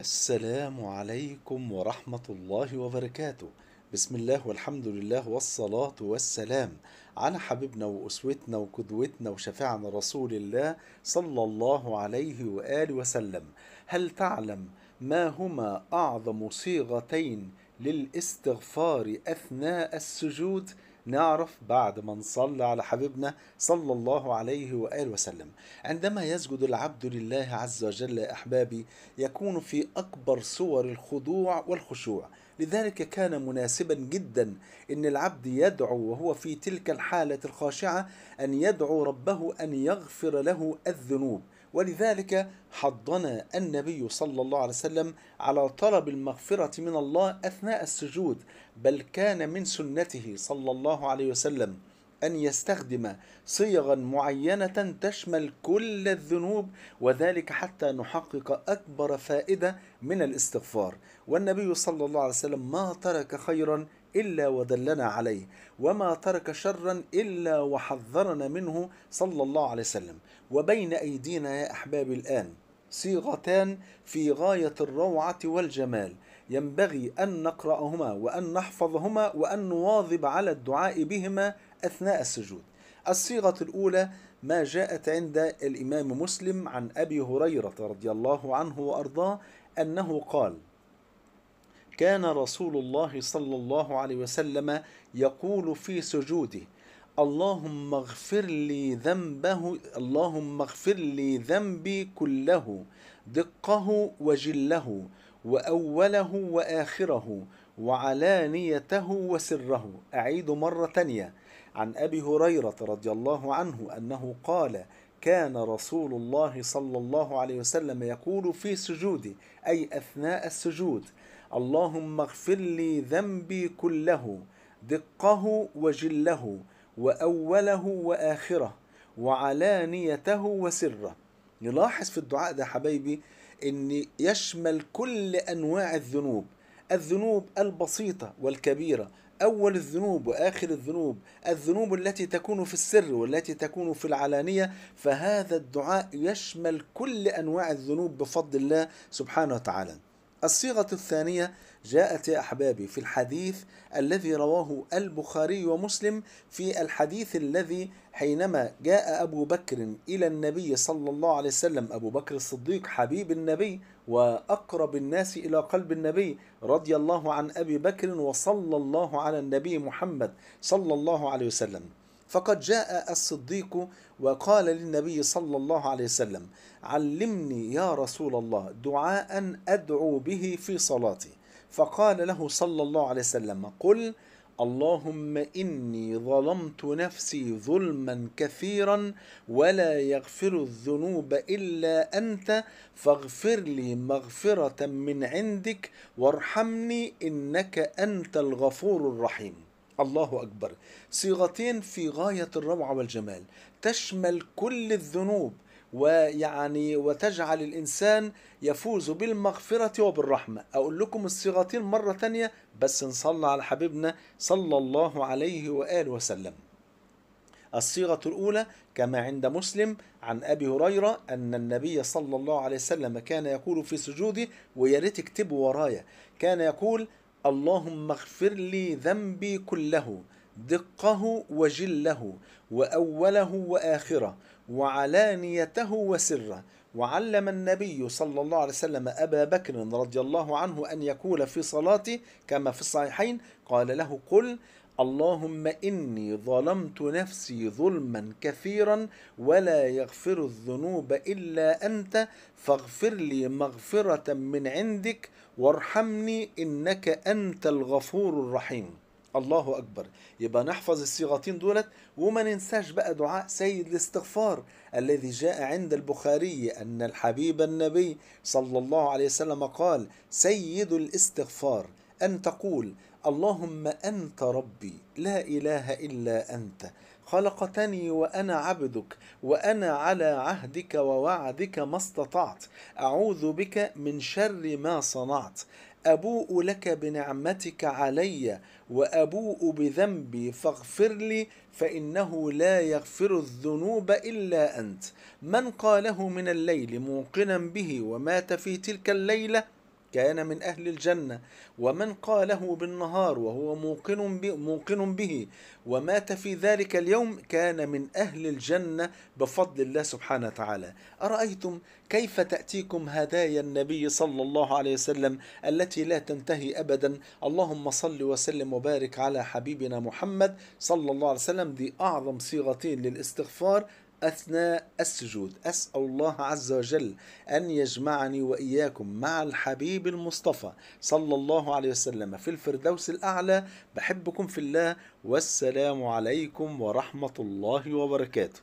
السلام عليكم ورحمة الله وبركاته بسم الله والحمد لله والصلاة والسلام على حبيبنا وأسوتنا وقدوتنا وشفيعنا رسول الله صلى الله عليه وآله وسلم هل تعلم ما هما أعظم صيغتين للاستغفار أثناء السجود نعرف بعد ما نصلي على حبيبنا صلى الله عليه وآله وسلم عندما يسجد العبد لله عز وجل يا أحبابي يكون في أكبر صور الخضوع والخشوع لذلك كان مناسبا جدا ان العبد يدعو وهو في تلك الحاله الخاشعه ان يدعو ربه ان يغفر له الذنوب ولذلك حضنا النبي صلى الله عليه وسلم على طلب المغفرة من الله أثناء السجود بل كان من سنته صلى الله عليه وسلم أن يستخدم صيغا معينة تشمل كل الذنوب وذلك حتى نحقق أكبر فائدة من الاستغفار والنبي صلى الله عليه وسلم ما ترك خيرا إلا ودلنا عليه وما ترك شرا إلا وحذرنا منه صلى الله عليه وسلم وبين أيدينا يا أحبابي الآن صيغتان في غاية الروعة والجمال ينبغي أن نقرأهما وأن نحفظهما وأن نواظب على الدعاء بهما أثناء السجود الصيغة الأولى ما جاءت عند الإمام مسلم عن أبي هريرة رضي الله عنه وأرضاه أنه قال كان رسول الله صلى الله عليه وسلم يقول في سجوده اللهم اغفر لي ذنبه اللهم اغفر لي ذنبي كله دقه وجله واوله واخره وعلانيته وسره اعيد مره ثانيه عن ابي هريره رضي الله عنه انه قال كان رسول الله صلى الله عليه وسلم يقول في سجوده اي اثناء السجود اللهم اغفر لي ذنبي كله دقه وجله وأوله وآخره وعلانيته وسره نلاحظ في الدعاء ده حبايبي ان يشمل كل انواع الذنوب الذنوب البسيطه والكبيره اول الذنوب واخر الذنوب الذنوب التي تكون في السر والتي تكون في العلانيه فهذا الدعاء يشمل كل انواع الذنوب بفضل الله سبحانه وتعالى الصيغة الثانية جاءت يا أحبابي في الحديث الذي رواه البخاري ومسلم في الحديث الذي حينما جاء أبو بكر إلى النبي صلى الله عليه وسلم أبو بكر الصديق حبيب النبي وأقرب الناس إلى قلب النبي رضي الله عن أبي بكر وصلى الله على النبي محمد صلى الله عليه وسلم فقد جاء الصديق وقال للنبي صلى الله عليه وسلم علمني يا رسول الله دعاء أدعو به في صلاتي فقال له صلى الله عليه وسلم قل اللهم إني ظلمت نفسي ظلما كثيرا ولا يغفر الذنوب إلا أنت فاغفر لي مغفرة من عندك وارحمني إنك أنت الغفور الرحيم الله أكبر صيغتين في غاية الروعة والجمال تشمل كل الذنوب ويعني وتجعل الإنسان يفوز بالمغفرة وبالرحمة أقول لكم الصيغتين مرة ثانيه بس نصلى على حبيبنا صلى الله عليه وآله وسلم الصيغة الأولى كما عند مسلم عن أبي هريرة أن النبي صلى الله عليه وسلم كان يقول في سجوده ويا ريت اكتبوا ورايا كان يقول اللهم اغفر لي ذنبي كله دقه وجله واوله واخره وعلانيته وسره وعلم النبي صلى الله عليه وسلم ابا بكر رضي الله عنه ان يقول في صلاته كما في الصحيحين قال له قل اللهم إني ظلمت نفسي ظلما كثيرا ولا يغفر الذنوب إلا أنت فاغفر لي مغفرة من عندك وارحمني إنك أنت الغفور الرحيم الله أكبر يبقى نحفظ الصيغتين دولت وما ننساش بقى دعاء سيد الاستغفار الذي جاء عند البخاري أن الحبيب النبي صلى الله عليه وسلم قال سيد الاستغفار أن تقول اللهم انت ربي لا اله الا انت خلقتني وانا عبدك وانا على عهدك ووعدك ما استطعت اعوذ بك من شر ما صنعت ابوء لك بنعمتك علي وابوء بذنبي فاغفر لي فانه لا يغفر الذنوب الا انت من قاله من الليل موقنا به ومات في تلك الليله كان من أهل الجنة ومن قاله بالنهار وهو موقن, موقن به ومات في ذلك اليوم كان من أهل الجنة بفضل الله سبحانه وتعالى أرأيتم كيف تأتيكم هدايا النبي صلى الله عليه وسلم التي لا تنتهي أبدا اللهم صل وسلم وبارك على حبيبنا محمد صلى الله عليه وسلم دي أعظم صيغتين للاستغفار أثناء السجود أسأل الله عز وجل أن يجمعني وإياكم مع الحبيب المصطفى صلى الله عليه وسلم في الفردوس الأعلى بحبكم في الله والسلام عليكم ورحمة الله وبركاته